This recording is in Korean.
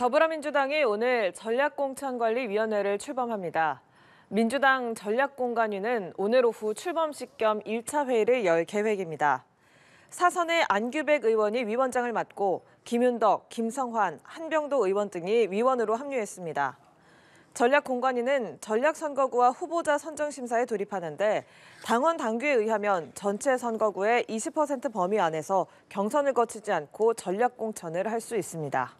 더불어민주당이 오늘 전략공천관리위원회를 출범합니다. 민주당 전략공관위는 오늘 오후 출범식 겸 1차 회의를 열 계획입니다. 사선의 안규백 의원이 위원장을 맡고 김윤덕, 김성환, 한병도 의원 등이 위원으로 합류했습니다. 전략공관위는 전략선거구와 후보자 선정심사에 돌입하는데 당원 당규에 의하면 전체 선거구의 20% 범위 안에서 경선을 거치지 않고 전략공천을 할 수 있습니다.